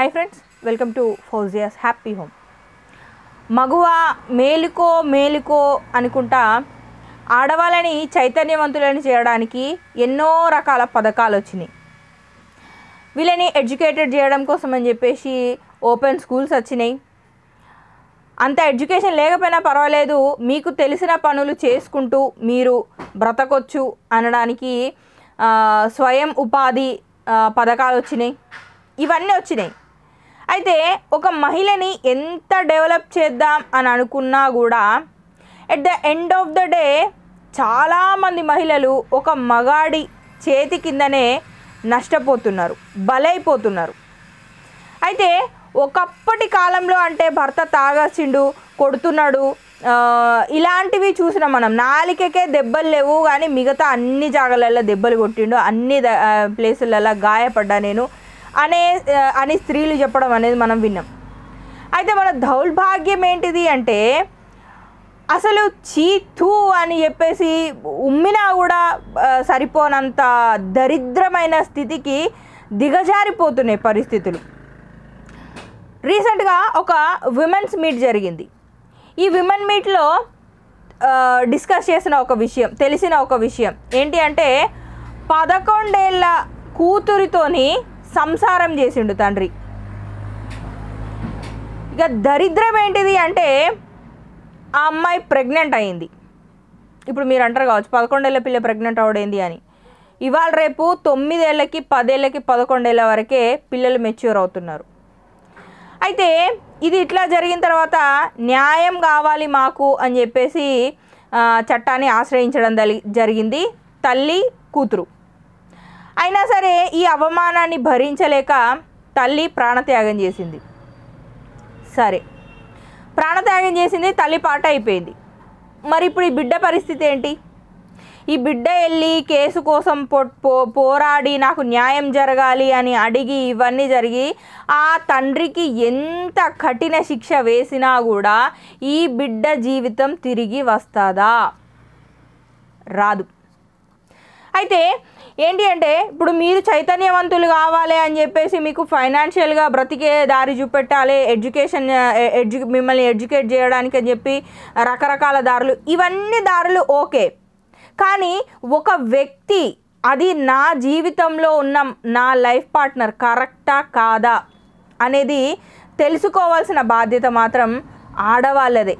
hi friends welcome to Fozia's happy home మగువ మేలుకో మేలుకో అనుకుంటా ఆడవాళ్ళని చైతన్యవంతులను చేయడానికి ఎన్నో రకాల పథకాలు వచ్చినాయి వీళ్ళని ఎడ్యుకేటెడ్ చేయడం కోసం అని చెప్పేసి ఓపెన్ స్కూల్స్ వచ్చినాయి అంత ఎడ్యుకేషన్ లేకపోయినా పర్వాలేదు మీకు తెలిసిన పనులు చేసుకుంటూ మీరు బ్రతకొచ్చు అనడానికి స్వయం ఉపాధి పథకాలు వచ్చినాయి ఇవన్నీ వచ్చినాయి అయితే ఒక మహిళని ఎంత డెవలప్ చేద్దాం అని అనుకున్నా కూడా at the end of the day చాలామంది మహిళలు ఒక మగాడి చేతి కిందనే నష్టపోతున్నారు బలైపోతున్నారు అయితే ఒకప్పటి కాలంలో అంటే భర్త తాగాసిండు కొడుతున్నాడు ఇలాంటివి చూసిన మనం నాలికకే దెబ్బలు లేవు కానీ మిగతా అన్ని జాగాలలో దెబ్బలు కొట్టిండు అన్ని ప్లేసులలో గాయపడ్డా నేను అనే అని స్త్రీలు చెప్పడం అనేది మనం విన్నాం అయితే మన దౌర్భాగ్యం ఏంటిది అంటే అసలు చీ తూ అని చెప్పేసి ఉమ్మినా కూడా సరిపోనంత దరిద్రమైన స్థితికి దిగజారిపోతున్నాయి పరిస్థితులు రీసెంట్గా ఒక విమెన్స్ మీట్ జరిగింది ఈ విమెన్ మీట్లో డిస్కస్ చేసిన ఒక విషయం తెలిసిన ఒక విషయం ఏంటి అంటే పదకొండేళ్ళ కూతురితోని సంసారం చేసిండు తండ్రి ఇక దరిద్రం ఏంటిది అంటే ఆ అమ్మాయి ప్రెగ్నెంట్ అయింది ఇప్పుడు మీరు అంటారు కావచ్చు పదకొండేళ్ళ పిల్ల ప్రెగ్నెంట్ అవడేంది అని ఇవాళ రేపు తొమ్మిదేళ్ళకి పదేళ్ళకి పదకొండేళ్ళ వరకే పిల్లలు మెచ్యూర్ అవుతున్నారు అయితే ఇది ఇట్లా జరిగిన తర్వాత న్యాయం కావాలి మాకు అని చెప్పేసి చట్టాన్ని ఆశ్రయించడం జరిగింది తల్లి కూతురు అయినా సరే ఈ అవమానాన్ని భరించలేక తల్లి ప్రాణత్యాగం చేసింది సరే ప్రాణత్యాగం చేసింది తల్లి పాట అయిపోయింది మరి ఇప్పుడు ఈ బిడ్డ పరిస్థితి ఏంటి ఈ బిడ్డ వెళ్ళి కేసు కోసం పో పోరాడి నాకు న్యాయం జరగాలి అని అడిగి ఇవన్నీ జరిగి ఆ తండ్రికి ఎంత కఠిన శిక్ష వేసినా కూడా ఈ బిడ్డ జీవితం తిరిగి వస్తుందా రాదు అయితే ఏంటి అంటే ఇప్పుడు మీరు చైతన్యవంతులు కావాలి అని చెప్పేసి మీకు ఫైనాన్షియల్గా బ్రతికే దారి చూపెట్టాలి ఎడ్యుకేషన్ ఎడ్యు మిమ్మల్ని ఎడ్యుకేట్ చేయడానికి అని చెప్పి రకరకాల దారులు ఇవన్నీ దారులు ఓకే కానీ ఒక వ్యక్తి అది నా జీవితంలో ఉన్న నా లైఫ్ పార్ట్నర్ కరెక్టా కాదా అనేది తెలుసుకోవాల్సిన బాధ్యత మాత్రం ఆడవాళ్ళదే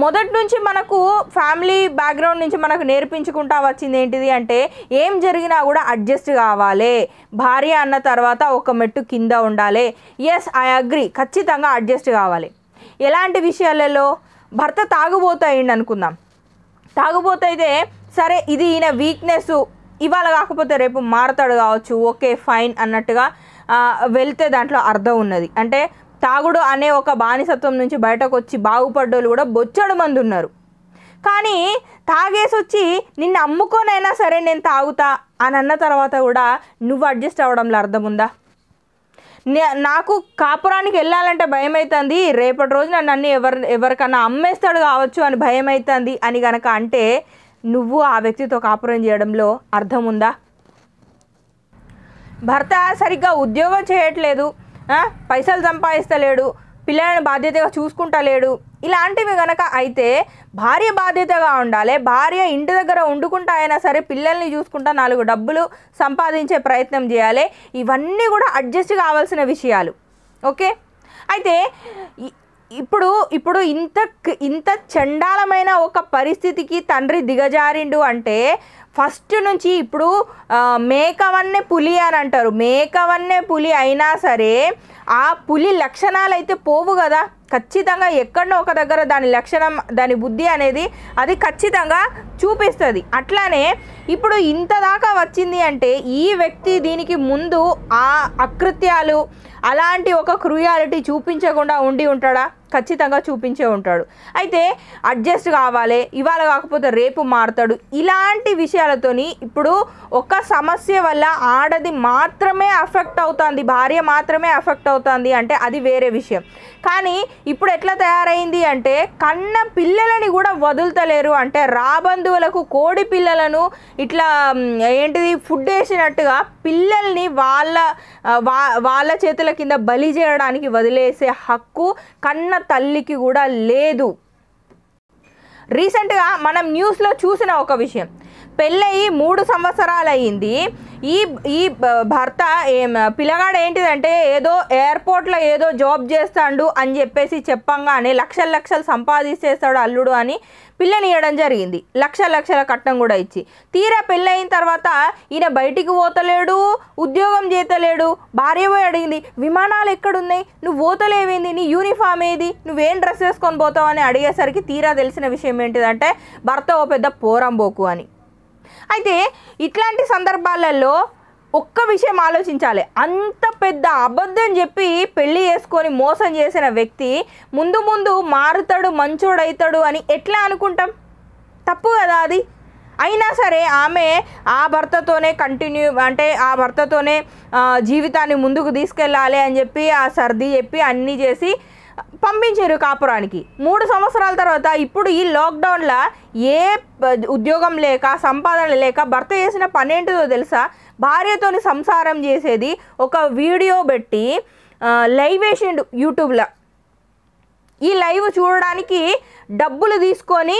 మొదటి నుంచి మనకు ఫ్యామిలీ బ్యాక్గ్రౌండ్ నుంచి మనకు నేర్పించుకుంటా వచ్చింది ఏంటిది అంటే ఏం జరిగినా కూడా అడ్జస్ట్ కావాలి భార్య అన్న తర్వాత ఒక మెట్టు కింద ఉండాలి ఎస్ ఐ అగ్రి ఖచ్చితంగా అడ్జస్ట్ కావాలి ఎలాంటి విషయాలలో భర్త తాగుబోతాయండి అనుకుందాం తాగుబోతైతే సరే ఇది ఈయన వీక్నెస్ ఇవాళ కాకపోతే రేపు మారతాడు కావచ్చు ఓకే ఫైన్ అన్నట్టుగా వెళ్తే దాంట్లో అర్థం ఉన్నది అంటే తాగుడు అనే ఒక బానిసత్వం నుంచి బయటకు వచ్చి బాగుపడ్డోళ్ళు కూడా బొచ్చడు మంది ఉన్నారు కానీ తాగేసి వచ్చి నిన్ను అమ్ముకోనైనా సరే నేను తాగుతా అని అన్న తర్వాత కూడా నువ్వు అడ్జస్ట్ అవ్వడంలో అర్థం ఉందా నాకు కాపురానికి వెళ్ళాలంటే భయం అవుతుంది రేపటి రోజు నన్ను అన్ని ఎవరు ఎవరికన్నా అమ్మేస్తాడు కావచ్చు అని భయం అవుతుంది అని కనుక అంటే నువ్వు ఆ వ్యక్తితో కాపురం చేయడంలో అర్థం ఉందా భర్త సరిగ్గా ఉద్యోగం చేయట్లేదు పైసలు సంపాదిస్తలేడు పిల్లలను బాధ్యతగా చూసుకుంటా లేడు ఇలాంటివి గనక అయితే భార్య బాధ్యతగా ఉండాలి భార్య ఇంటి దగ్గర వండుకుంటా అయినా సరే పిల్లల్ని చూసుకుంటా నాలుగు డబ్బులు సంపాదించే ప్రయత్నం చేయాలి ఇవన్నీ కూడా అడ్జస్ట్ కావాల్సిన విషయాలు ఓకే అయితే ఇప్పుడు ఇప్పుడు ఇంత ఇంత చండాలమైన ఒక పరిస్థితికి తండ్రి దిగజారిండు అంటే ఫస్ట్ నుంచి ఇప్పుడు మేకవన్నే పులి అని అంటారు మేకవన్నే పులి అయినా సరే ఆ పులి లక్షణాలు అయితే పోవు కదా ఖచ్చితంగా ఎక్కడో ఒక దగ్గర దాని లక్షణం దాని బుద్ధి అనేది అది ఖచ్చితంగా చూపిస్తుంది అట్లానే ఇప్పుడు ఇంత దాకా వచ్చింది అంటే ఈ వ్యక్తి దీనికి ముందు ఆ అకృత్యాలు అలాంటి ఒక క్రుయాలిటీ చూపించకుండా ఉండి ఉంటాడా ఖచ్చితంగా చూపించే ఉంటాడు అయితే అడ్జస్ట్ కావాలి ఇవాళ కాకపోతే రేపు మారుతాడు ఇలాంటి విషయాలతోని ఇప్పుడు ఒక సమస్య వల్ల ఆడది మాత్రమే అఫెక్ట్ అవుతుంది భార్య మాత్రమే అఫెక్ట్ అవుతుంది అంటే అది వేరే విషయం కానీ ఇప్పుడు ఎట్లా తయారైంది అంటే కన్న పిల్లలని కూడా వదులుతలేరు అంటే రాబంధువులకు కోడి పిల్లలను ఇట్లా ఏంటిది ఫుడ్ వేసినట్టుగా పిల్లల్ని వాళ్ళ వాళ్ళ చేతుల కింద బలి చేయడానికి వదిలేసే హక్కు కన్న తల్లికి కూడా లేదు రీసెంట్గా మనం న్యూస్లో చూసిన ఒక విషయం పెళ్ళయి మూడు సంవత్సరాలు అయ్యింది ఈ ఈ భర్త పిల్లగాడు ఏంటిదంటే ఏదో ఎయిర్పోర్ట్లో ఏదో జాబ్ చేస్తాడు అని చెప్పేసి చెప్పంగానే లక్షల లక్షలు సంపాదించేస్తాడు అల్లుడు అని పిల్లని ఇవ్వడం జరిగింది లక్ష లక్షల కట్నం కూడా ఇచ్చి తీరా పెళ్ళయిన తర్వాత ఈయన బయటికి పోతలేడు ఉద్యోగం చేతలేడు భార్య పోయి అడిగింది విమానాలు ఎక్కడున్నాయి నువ్వు పోతలేవేంది నీ యూనిఫామ్ ఏది నువ్వేం డ్రెస్ వేసుకొని పోతావు అని అడిగేసరికి తీరా తెలిసిన విషయం ఏంటిదంటే భర్త ఓ పెద్ద పోరంబోకు అని అయితే ఇట్లాంటి సందర్భాలలో ఒక్క విషయం ఆలోచించాలి అంత పెద్ద అబద్ధం చెప్పి పెళ్ళి చేసుకొని మోసం చేసిన వ్యక్తి ముందు ముందు మారుతాడు మంచోడవుతాడు అని ఎట్లా అనుకుంటాం తప్పు కదా అది అయినా సరే ఆమె ఆ భర్తతోనే కంటిన్యూ అంటే ఆ భర్తతోనే జీవితాన్ని ముందుకు తీసుకెళ్ళాలి అని చెప్పి ఆ సర్ది చెప్పి అన్నీ చేసి పంపించారు కాపురానికి మూడు సంవత్సరాల తర్వాత ఇప్పుడు ఈ లాక్డౌన్లో ఏ ఉద్యోగం లేక సంపాదన లేక భర్త చేసిన ఏంటిదో తెలుసా భార్యతోని సంసారం చేసేది ఒక వీడియో పెట్టి లైవ్ వేసిండు యూట్యూబ్లో ఈ లైవ్ చూడడానికి డబ్బులు తీసుకొని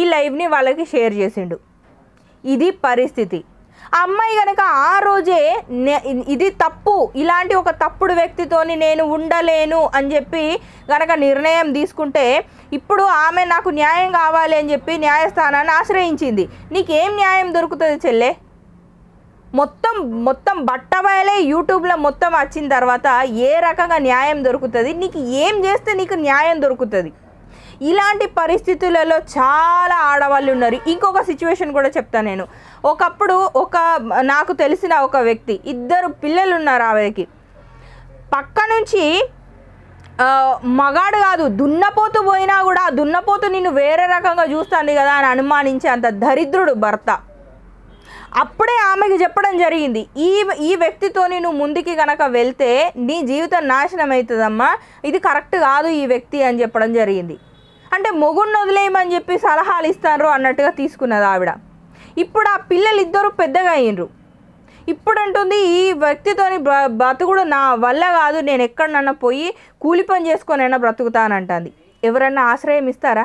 ఈ లైవ్ని వాళ్ళకి షేర్ చేసిండు ఇది పరిస్థితి ఆ అమ్మాయి కనుక ఆ రోజే ఇది తప్పు ఇలాంటి ఒక తప్పుడు వ్యక్తితోని నేను ఉండలేను అని చెప్పి కనుక నిర్ణయం తీసుకుంటే ఇప్పుడు ఆమె నాకు న్యాయం కావాలి అని చెప్పి న్యాయస్థానాన్ని ఆశ్రయించింది నీకేం న్యాయం దొరుకుతుంది చెల్లె మొత్తం మొత్తం బట్టవాయలే యూట్యూబ్లో మొత్తం వచ్చిన తర్వాత ఏ రకంగా న్యాయం దొరుకుతుంది నీకు ఏం చేస్తే నీకు న్యాయం దొరుకుతుంది ఇలాంటి పరిస్థితులలో చాలా ఆడవాళ్ళు ఉన్నారు ఇంకొక సిచ్యువేషన్ కూడా చెప్తాను నేను ఒకప్పుడు ఒక నాకు తెలిసిన ఒక వ్యక్తి ఇద్దరు పిల్లలు ఉన్నారు ఆవిడకి పక్క నుంచి మగాడు కాదు దున్నపోతు పోయినా కూడా దున్నపోతు నిన్ను వేరే రకంగా చూస్తుంది కదా అని అనుమానించే అంత దరిద్రుడు భర్త అప్పుడే ఆమెకి చెప్పడం జరిగింది ఈ ఈ వ్యక్తితో నేను ముందుకి కనుక వెళ్తే నీ జీవితం నాశనం అవుతుందమ్మా ఇది కరెక్ట్ కాదు ఈ వ్యక్తి అని చెప్పడం జరిగింది అంటే మొగుడిని వదిలేయమని చెప్పి సలహాలు ఇస్తారు అన్నట్టుగా తీసుకున్నది ఆవిడ ఇప్పుడు ఆ పిల్లలు ఇద్దరు పెద్దగా అయ్యిండ్రు ఇప్పుడు అంటుంది ఈ వ్యక్తితోని బ్రతుకుడు నా వల్ల కాదు నేను ఎక్కడనన్నా పోయి కూలి పని అయినా బ్రతుకుతానంటుంది ఎవరన్నా ఆశ్రయం ఇస్తారా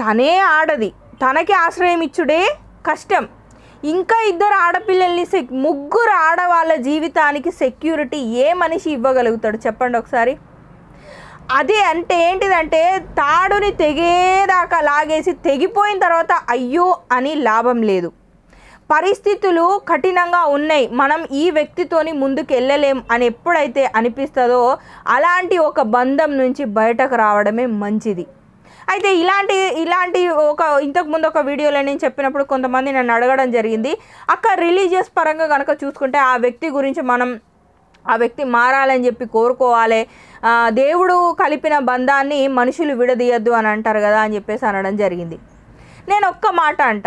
తనే ఆడది తనకి ఆశ్రయం ఇచ్చుడే కష్టం ఇంకా ఇద్దరు ఆడపిల్లల్ని సెక్ ముగ్గురు ఆడవాళ్ళ జీవితానికి సెక్యూరిటీ ఏ మనిషి ఇవ్వగలుగుతాడు చెప్పండి ఒకసారి అది అంటే ఏంటిదంటే తాడుని తెగేదాకా లాగేసి తెగిపోయిన తర్వాత అయ్యో అని లాభం లేదు పరిస్థితులు కఠినంగా ఉన్నాయి మనం ఈ వ్యక్తితోని ముందుకు వెళ్ళలేం అని ఎప్పుడైతే అనిపిస్తుందో అలాంటి ఒక బంధం నుంచి బయటకు రావడమే మంచిది అయితే ఇలాంటి ఇలాంటి ఒక ఇంతకుముందు ఒక వీడియోలో నేను చెప్పినప్పుడు కొంతమంది నన్ను అడగడం జరిగింది అక్కడ రిలీజియస్ పరంగా కనుక చూసుకుంటే ఆ వ్యక్తి గురించి మనం ఆ వ్యక్తి మారాలని చెప్పి కోరుకోవాలి దేవుడు కలిపిన బంధాన్ని మనుషులు విడదీయద్దు అని అంటారు కదా అని చెప్పేసి అనడం జరిగింది నేను ఒక్క మాట అంట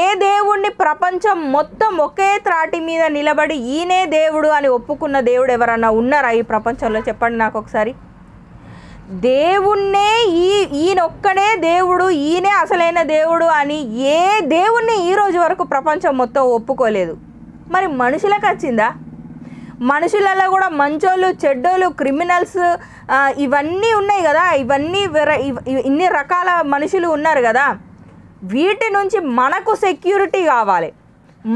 ఏ దేవుణ్ణి ప్రపంచం మొత్తం ఒకే త్రాటి మీద నిలబడి ఈయనే దేవుడు అని ఒప్పుకున్న దేవుడు ఎవరన్నా ఉన్నారా ఈ ప్రపంచంలో చెప్పండి నాకు ఒకసారి దేవుణ్ణే ఈ ఈయనొక్కడే దేవుడు ఈయనే అసలైన దేవుడు అని ఏ దేవుణ్ణి ఈరోజు వరకు ప్రపంచం మొత్తం ఒప్పుకోలేదు మరి మనుషులకు వచ్చిందా మనుషులలో కూడా మంచోళ్ళు చెడ్డోళ్ళు క్రిమినల్స్ ఇవన్నీ ఉన్నాయి కదా ఇవన్నీ ఇన్ని రకాల మనుషులు ఉన్నారు కదా వీటి నుంచి మనకు సెక్యూరిటీ కావాలి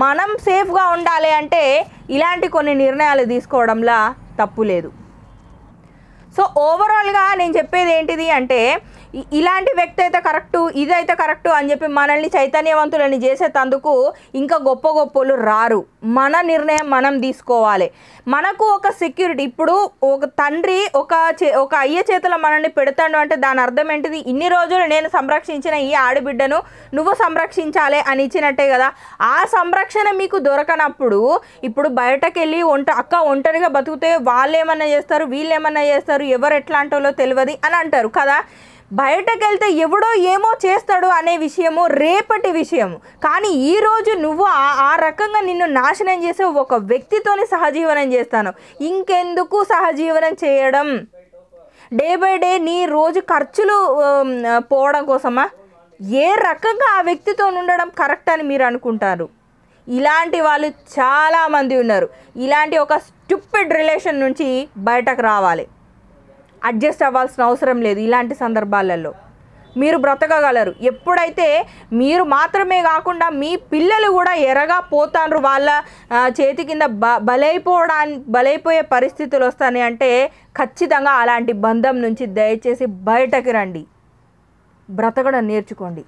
మనం సేఫ్గా ఉండాలి అంటే ఇలాంటి కొన్ని నిర్ణయాలు తీసుకోవడంలా తప్పు లేదు సో ఓవరాల్గా నేను చెప్పేది ఏంటిది అంటే ఇలాంటి వ్యక్తి అయితే కరెక్టు ఇదైతే కరెక్టు అని చెప్పి మనల్ని చైతన్యవంతులని చేసేటందుకు ఇంకా గొప్ప గొప్పలు రారు మన నిర్ణయం మనం తీసుకోవాలి మనకు ఒక సెక్యూరిటీ ఇప్పుడు ఒక తండ్రి ఒక ఒక అయ్య చేతిలో మనల్ని పెడతాడు అంటే దాని అర్థం ఏంటిది ఇన్ని రోజులు నేను సంరక్షించిన ఈ ఆడబిడ్డను నువ్వు సంరక్షించాలి అని ఇచ్చినట్టే కదా ఆ సంరక్షణ మీకు దొరకనప్పుడు ఇప్పుడు బయటకెళ్ళి ఒంట అక్క ఒంటరిగా బతికితే వాళ్ళు ఏమన్నా చేస్తారు వీళ్ళు ఏమన్నా చేస్తారు ఎవరు ఎట్లాంటి తెలియదు అని అంటారు కదా బయటకు వెళ్తే ఎవడో ఏమో చేస్తాడు అనే విషయము రేపటి విషయం కానీ ఈరోజు నువ్వు ఆ రకంగా నిన్ను నాశనం చేసే ఒక వ్యక్తితోని సహజీవనం చేస్తాను ఇంకెందుకు సహజీవనం చేయడం డే బై డే నీ రోజు ఖర్చులు పోవడం కోసమా ఏ రకంగా ఆ వ్యక్తితో ఉండడం కరెక్ట్ అని మీరు అనుకుంటారు ఇలాంటి వాళ్ళు చాలామంది ఉన్నారు ఇలాంటి ఒక స్టూపిడ్ రిలేషన్ నుంచి బయటకు రావాలి అడ్జస్ట్ అవ్వాల్సిన అవసరం లేదు ఇలాంటి సందర్భాలలో మీరు బ్రతకగలరు ఎప్పుడైతే మీరు మాత్రమే కాకుండా మీ పిల్లలు కూడా ఎరగా పోతారు వాళ్ళ చేతి కింద బ బలైపోవడాన్ని బలైపోయే పరిస్థితులు వస్తాయి అంటే ఖచ్చితంగా అలాంటి బంధం నుంచి దయచేసి బయటకు రండి బ్రతకడం నేర్చుకోండి